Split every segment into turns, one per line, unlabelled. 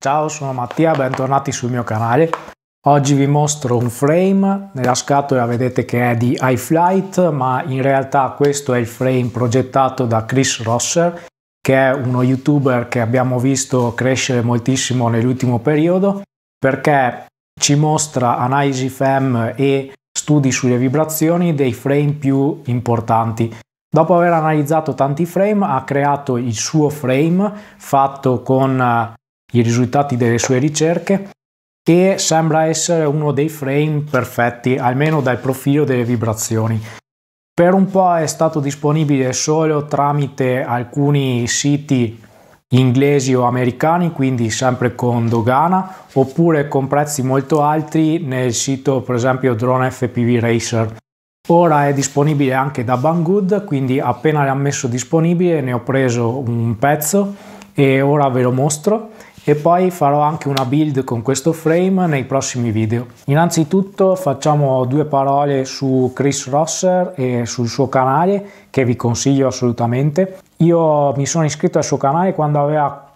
Ciao, sono Mattia, bentornati sul mio canale. Oggi vi mostro un frame, nella scatola vedete che è di iFlight, ma in realtà questo è il frame progettato da Chris Rosser, che è uno youtuber che abbiamo visto crescere moltissimo nell'ultimo periodo, perché ci mostra analisi FEM e studi sulle vibrazioni dei frame più importanti. Dopo aver analizzato tanti frame ha creato il suo frame fatto con eh, i risultati delle sue ricerche che sembra essere uno dei frame perfetti, almeno dal profilo delle vibrazioni. Per un po' è stato disponibile solo tramite alcuni siti inglesi o americani, quindi sempre con dogana, oppure con prezzi molto alti nel sito per esempio Drone FPV Racer. Ora è disponibile anche da Banggood, quindi appena l'ha messo disponibile ne ho preso un pezzo e ora ve lo mostro e poi farò anche una build con questo frame nei prossimi video. Innanzitutto facciamo due parole su Chris Rosser e sul suo canale che vi consiglio assolutamente. Io mi sono iscritto al suo canale quando aveva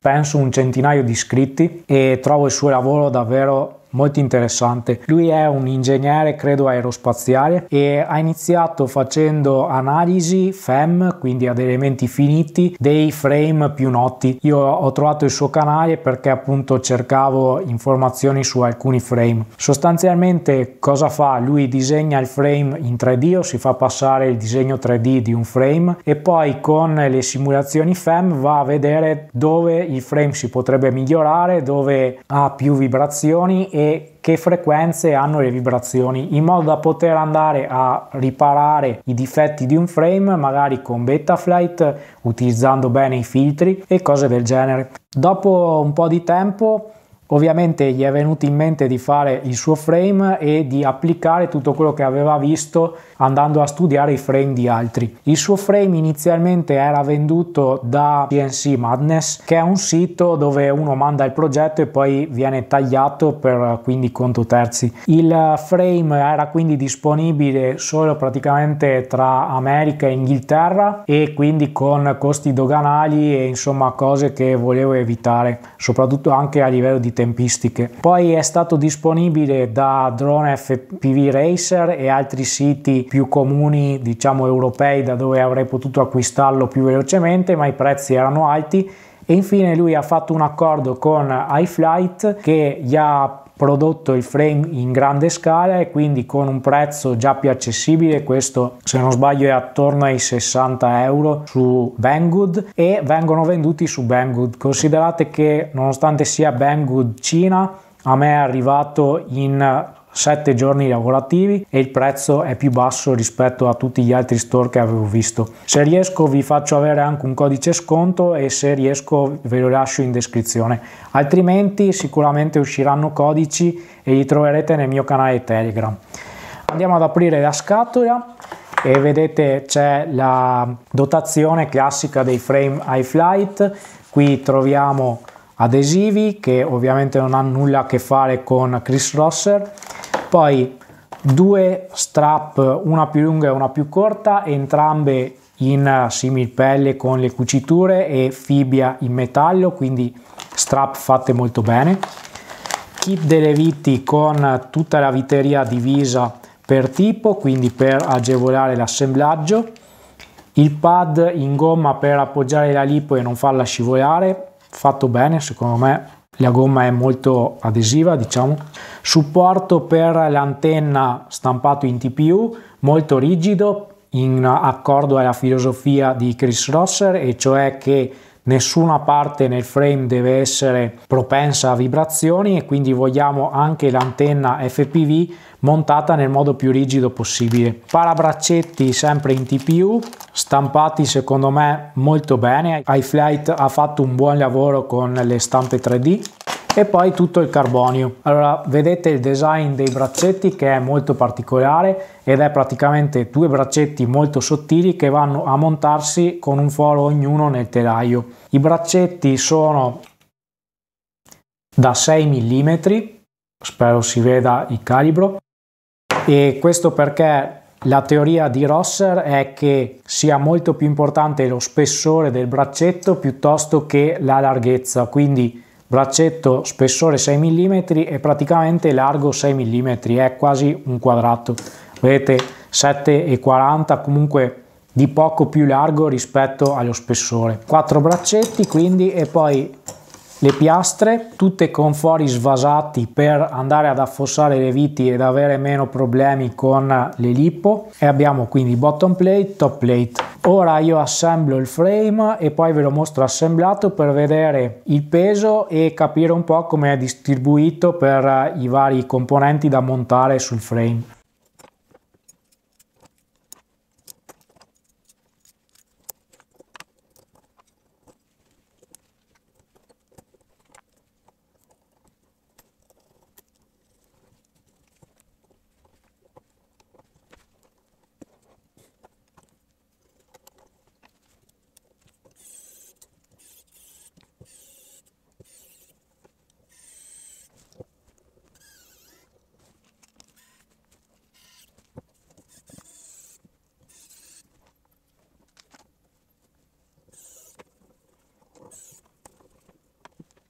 penso un centinaio di iscritti e trovo il suo lavoro davvero molto interessante. Lui è un ingegnere, credo, aerospaziale e ha iniziato facendo analisi FEM, quindi ad elementi finiti, dei frame più noti. Io ho trovato il suo canale perché appunto cercavo informazioni su alcuni frame. Sostanzialmente cosa fa? Lui disegna il frame in 3D o si fa passare il disegno 3D di un frame e poi con le simulazioni FEM va a vedere dove il frame si potrebbe migliorare, dove ha più vibrazioni e e che frequenze hanno le vibrazioni in modo da poter andare a riparare i difetti di un frame magari con Betaflight utilizzando bene i filtri e cose del genere. Dopo un po' di tempo Ovviamente gli è venuto in mente di fare il suo frame e di applicare tutto quello che aveva visto andando a studiare i frame di altri. Il suo frame inizialmente era venduto da PNC Madness, che è un sito dove uno manda il progetto e poi viene tagliato per quindi conto terzi. Il frame era quindi disponibile solo praticamente tra America e Inghilterra e quindi con costi doganali e insomma cose che volevo evitare, soprattutto anche a livello di tempo tempistiche. Poi è stato disponibile da Drone FPV Racer e altri siti più comuni, diciamo europei, da dove avrei potuto acquistarlo più velocemente, ma i prezzi erano alti e infine lui ha fatto un accordo con iFlight che gli ha prodotto il frame in grande scala e quindi con un prezzo già più accessibile, questo se non sbaglio è attorno ai 60 euro su Banggood e vengono venduti su Banggood. Considerate che nonostante sia Banggood Cina, a me è arrivato in 7 giorni lavorativi e il prezzo è più basso rispetto a tutti gli altri store che avevo visto. Se riesco vi faccio avere anche un codice sconto e se riesco ve lo lascio in descrizione, altrimenti sicuramente usciranno codici e li troverete nel mio canale Telegram. Andiamo ad aprire la scatola e vedete c'è la dotazione classica dei frame high flight, qui troviamo adesivi che ovviamente non hanno nulla a che fare con Chris Rosser poi due strap, una più lunga e una più corta, entrambe in eh, similpelle con le cuciture e fibbia in metallo, quindi strap fatte molto bene. Kit delle viti con tutta la viteria divisa per tipo, quindi per agevolare l'assemblaggio. Il pad in gomma per appoggiare la lipo e non farla scivolare, fatto bene secondo me la gomma è molto adesiva diciamo supporto per l'antenna stampato in TPU molto rigido in accordo alla filosofia di Chris Rosser e cioè che nessuna parte nel frame deve essere propensa a vibrazioni e quindi vogliamo anche l'antenna FPV montata nel modo più rigido possibile. Parabraccetti sempre in TPU, stampati secondo me molto bene, iFlight ha fatto un buon lavoro con le stampe 3D e poi tutto il carbonio. Allora vedete il design dei braccetti che è molto particolare ed è praticamente due braccetti molto sottili che vanno a montarsi con un foro ognuno nel telaio. I braccetti sono da 6 mm, spero si veda il calibro, e questo perché la teoria di Rosser è che sia molto più importante lo spessore del braccetto piuttosto che la larghezza, quindi braccetto spessore 6 mm e praticamente largo 6 mm, è quasi un quadrato. Vedete 7,40 comunque di poco più largo rispetto allo spessore. Quattro braccetti quindi e poi le piastre tutte con fori svasati per andare ad affossare le viti ed avere meno problemi con le lippo e abbiamo quindi bottom plate, top plate. Ora io assemblo il frame e poi ve lo mostro assemblato per vedere il peso e capire un po' come è distribuito per i vari componenti da montare sul frame.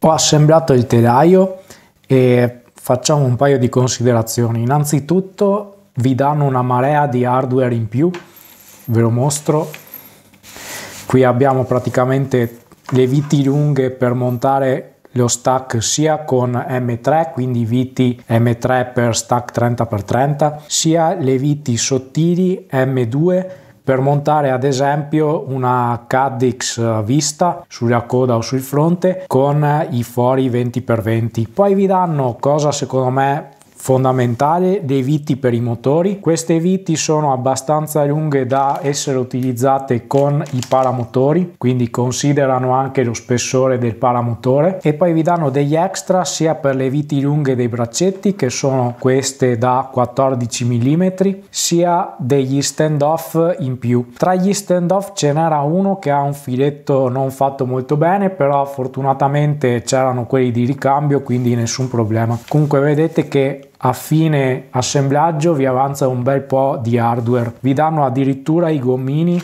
Ho assemblato il telaio e facciamo un paio di considerazioni. Innanzitutto vi danno una marea di hardware in più, ve lo mostro. Qui abbiamo praticamente le viti lunghe per montare lo stack sia con M3, quindi viti M3 per stack 30x30, sia le viti sottili M2 per montare ad esempio una Caddx vista sulla coda o sul fronte con i fori 20x20. Poi vi danno, cosa secondo me fondamentale dei viti per i motori. Queste viti sono abbastanza lunghe da essere utilizzate con i paramotori, quindi considerano anche lo spessore del paramotore e poi vi danno degli extra sia per le viti lunghe dei braccetti che sono queste da 14 mm, sia degli standoff in più. Tra gli standoff ce n'era uno che ha un filetto non fatto molto bene, però fortunatamente c'erano quelli di ricambio, quindi nessun problema. Comunque vedete che a fine assemblaggio vi avanza un bel po' di hardware. Vi danno addirittura i gommini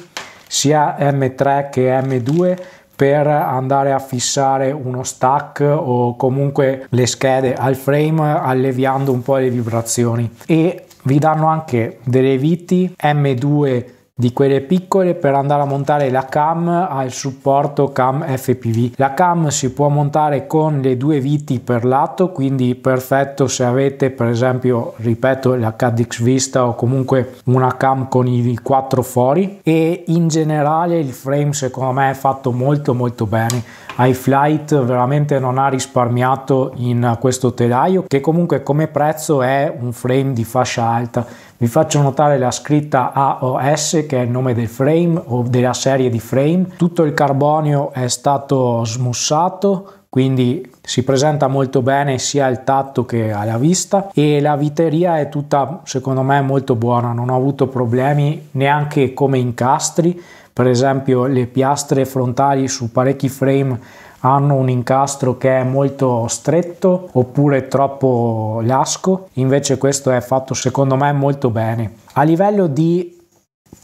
sia M3 che M2 per andare a fissare uno stack o comunque le schede al frame alleviando un po' le vibrazioni e vi danno anche delle viti M2 di quelle piccole per andare a montare la cam al supporto cam FPV. La cam si può montare con le due viti per lato, quindi perfetto se avete per esempio, ripeto, la KDX Vista o comunque una cam con i quattro fori e in generale il frame secondo me è fatto molto molto bene. iFlight veramente non ha risparmiato in questo telaio che comunque come prezzo è un frame di fascia alta vi faccio notare la scritta AOS che è il nome del frame o della serie di frame. Tutto il carbonio è stato smussato, quindi si presenta molto bene sia al tatto che alla vista e la viteria è tutta secondo me molto buona, non ho avuto problemi neanche come incastri, per esempio le piastre frontali su parecchi frame hanno un incastro che è molto stretto oppure troppo lasco, invece questo è fatto secondo me molto bene. A livello di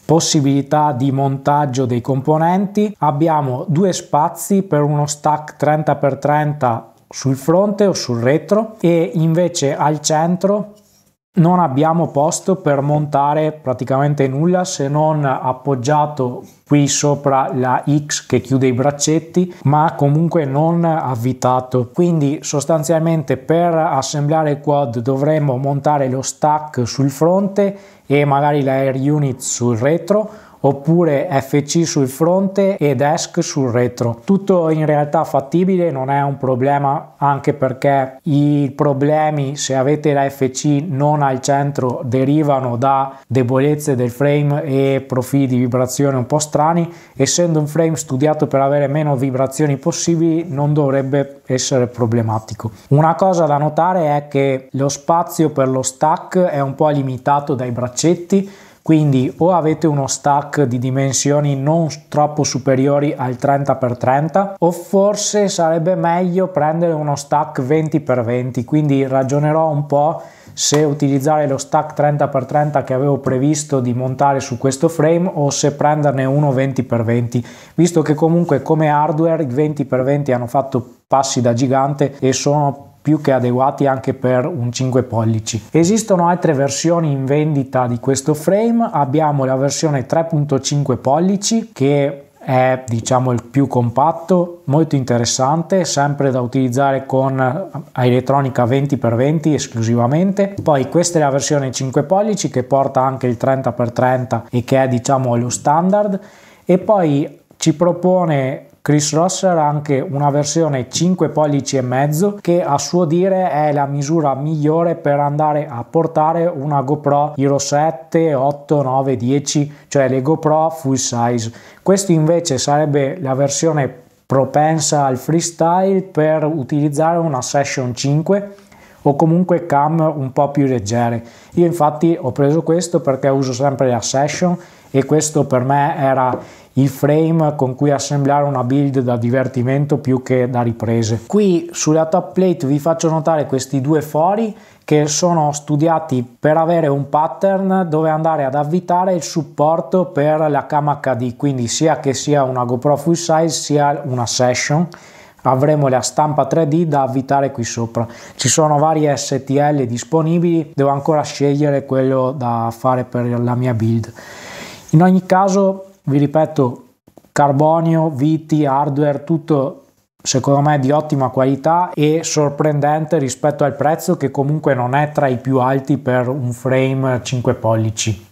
possibilità di montaggio dei componenti abbiamo due spazi per uno stack 30x30 sul fronte o sul retro e invece al centro non abbiamo posto per montare praticamente nulla se non appoggiato qui sopra la X che chiude i braccetti ma comunque non avvitato quindi sostanzialmente per assemblare il quad dovremmo montare lo stack sul fronte e magari la air unit sul retro oppure FC sul fronte e desk sul retro. Tutto in realtà fattibile, non è un problema anche perché i problemi se avete la FC non al centro derivano da debolezze del frame e profili di vibrazione un po' strani, essendo un frame studiato per avere meno vibrazioni possibili non dovrebbe essere problematico. Una cosa da notare è che lo spazio per lo stack è un po' limitato dai braccetti quindi o avete uno stack di dimensioni non troppo superiori al 30x30 o forse sarebbe meglio prendere uno stack 20x20, quindi ragionerò un po' se utilizzare lo stack 30x30 che avevo previsto di montare su questo frame o se prenderne uno 20x20 visto che comunque come hardware i 20x20 hanno fatto passi da gigante e sono più che adeguati anche per un 5 pollici. Esistono altre versioni in vendita di questo frame, abbiamo la versione 3.5 pollici che è diciamo il più compatto, molto interessante, sempre da utilizzare con eh, elettronica 20x20 esclusivamente. Poi questa è la versione 5 pollici che porta anche il 30x30 e che è diciamo lo standard e poi ci propone Chris Rosser ha anche una versione 5 pollici e mezzo che a suo dire è la misura migliore per andare a portare una GoPro Hero 7, 8, 9, 10, cioè le GoPro full size. Questo invece sarebbe la versione propensa al freestyle per utilizzare una session 5 o comunque cam un po' più leggere. Io infatti ho preso questo perché uso sempre la session e questo per me era il frame con cui assemblare una build da divertimento più che da riprese. Qui sulla top plate vi faccio notare questi due fori che sono studiati per avere un pattern dove andare ad avvitare il supporto per la cam HD, quindi sia che sia una GoPro full size sia una session avremo la stampa 3D da avvitare qui sopra. Ci sono vari STL disponibili, devo ancora scegliere quello da fare per la mia build. In ogni caso vi ripeto, carbonio, viti, hardware, tutto secondo me di ottima qualità e sorprendente rispetto al prezzo che comunque non è tra i più alti per un frame 5 pollici.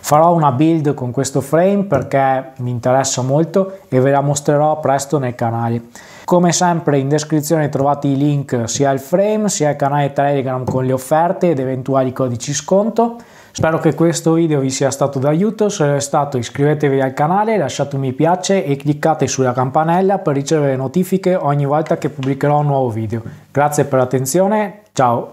Farò una build con questo frame perché mi interessa molto e ve la mostrerò presto nel canale. Come sempre in descrizione trovate i link sia al frame sia al canale Telegram con le offerte ed eventuali codici sconto. Spero che questo video vi sia stato d'aiuto, se lo è stato iscrivetevi al canale, lasciate un mi piace e cliccate sulla campanella per ricevere notifiche ogni volta che pubblicherò un nuovo video. Grazie per l'attenzione, ciao!